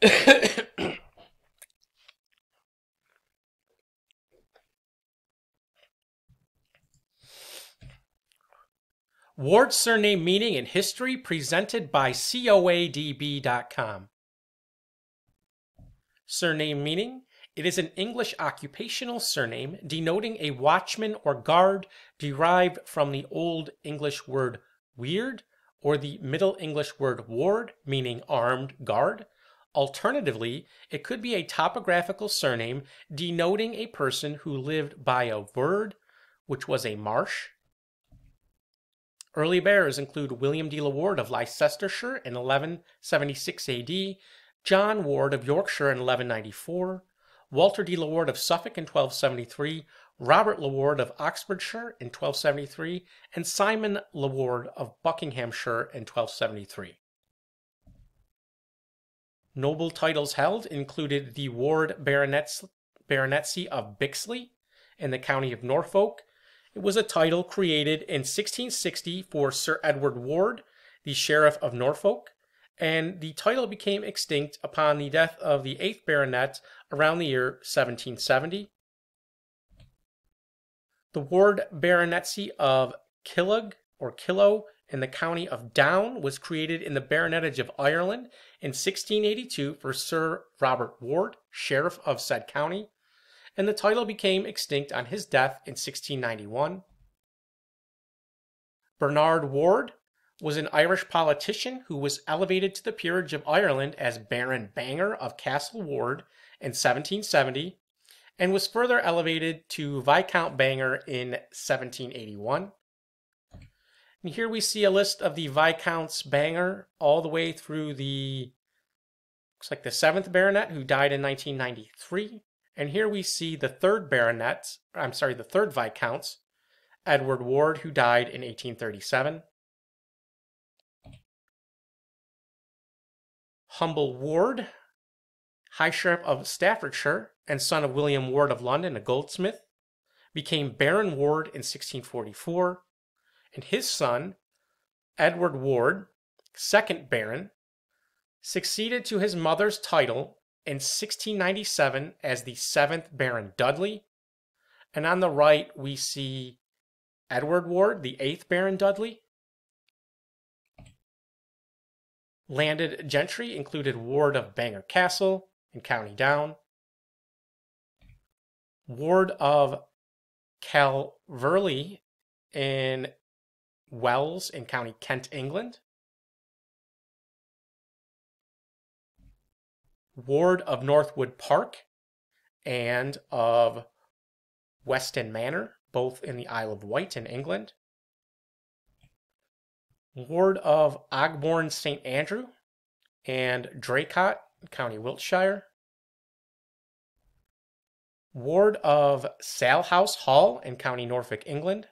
Ward surname meaning in history presented by coadb.com. Surname meaning it is an English occupational surname denoting a watchman or guard derived from the Old English word weird or the Middle English word ward meaning armed guard Alternatively, it could be a topographical surname denoting a person who lived by a verd, which was a marsh. Early bearers include William de la Ward of Leicestershire in 1176 AD, John Ward of Yorkshire in 1194, Walter de la Ward of Suffolk in 1273, Robert la Ward of Oxfordshire in 1273, and Simon la Ward of Buckinghamshire in 1273. Noble titles held included the Ward Baronets, Baronetcy of Bixley in the county of Norfolk. It was a title created in 1660 for Sir Edward Ward, the Sheriff of Norfolk, and the title became extinct upon the death of the 8th Baronet around the year 1770. The Ward Baronetcy of Killig or Killow and the county of Down was created in the baronetage of Ireland in 1682 for Sir Robert Ward, sheriff of said county, and the title became extinct on his death in 1691. Bernard Ward was an Irish politician who was elevated to the peerage of Ireland as Baron Banger of Castle Ward in 1770 and was further elevated to Viscount Bangor in 1781. And here we see a list of the Viscounts banger all the way through the, looks like the seventh baronet who died in 1993. And here we see the third baronet, I'm sorry, the third Viscounts, Edward Ward, who died in 1837. Humble Ward, High Sheriff of Staffordshire and son of William Ward of London, a goldsmith, became Baron Ward in 1644 and his son, Edward Ward, 2nd Baron, succeeded to his mother's title in 1697 as the 7th Baron Dudley. And on the right, we see Edward Ward, the 8th Baron Dudley. Landed gentry included Ward of Bangor Castle in County Down, Ward of Calverley in Wells in County Kent, England. Ward of Northwood Park and of Weston Manor, both in the Isle of Wight in England. Ward of Ogborne St. Andrew and Draycott, County Wiltshire. Ward of Salhouse Hall in County Norfolk, England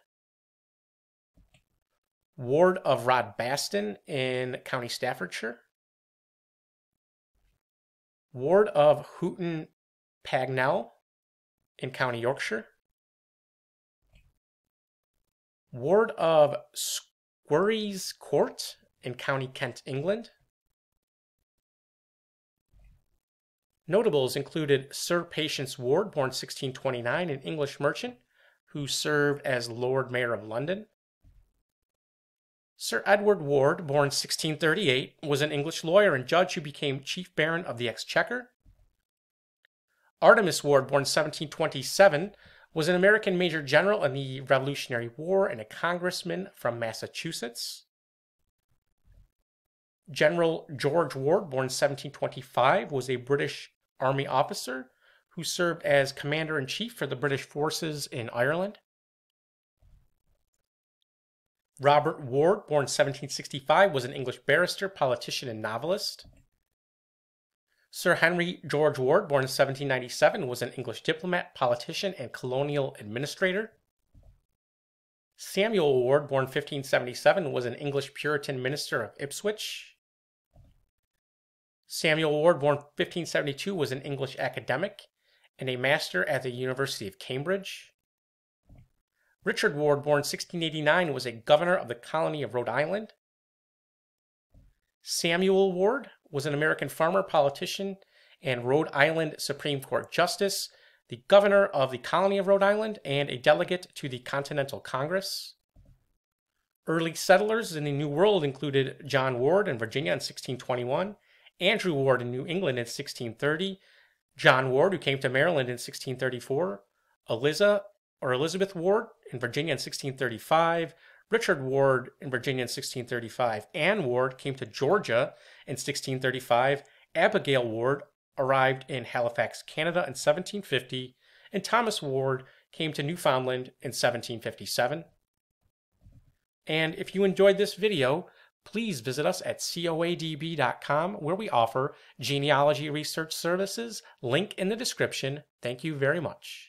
ward of Rodbaston in County Staffordshire, ward of Houghton Pagnell in County Yorkshire, ward of Squires Court in County Kent, England. Notables included Sir Patience Ward, born 1629, an English merchant who served as Lord Mayor of London, Sir Edward Ward, born 1638, was an English lawyer and judge who became Chief Baron of the Exchequer. Artemus Ward, born 1727, was an American Major General in the Revolutionary War and a congressman from Massachusetts. General George Ward, born 1725, was a British Army officer who served as Commander in Chief for the British forces in Ireland. Robert Ward, born 1765, was an English barrister, politician, and novelist. Sir Henry George Ward, born 1797, was an English diplomat, politician, and colonial administrator. Samuel Ward, born 1577, was an English Puritan minister of Ipswich. Samuel Ward, born 1572, was an English academic and a master at the University of Cambridge. Richard Ward, born 1689, was a governor of the colony of Rhode Island. Samuel Ward was an American farmer, politician, and Rhode Island Supreme Court Justice, the governor of the colony of Rhode Island, and a delegate to the Continental Congress. Early settlers in the New World included John Ward in Virginia in 1621, Andrew Ward in New England in 1630, John Ward, who came to Maryland in 1634, Eliza or Elizabeth Ward in Virginia in 1635, Richard Ward in Virginia in 1635, Anne Ward came to Georgia in 1635, Abigail Ward arrived in Halifax, Canada in 1750, and Thomas Ward came to Newfoundland in 1757. And if you enjoyed this video, please visit us at coadb.com where we offer genealogy research services, link in the description. Thank you very much.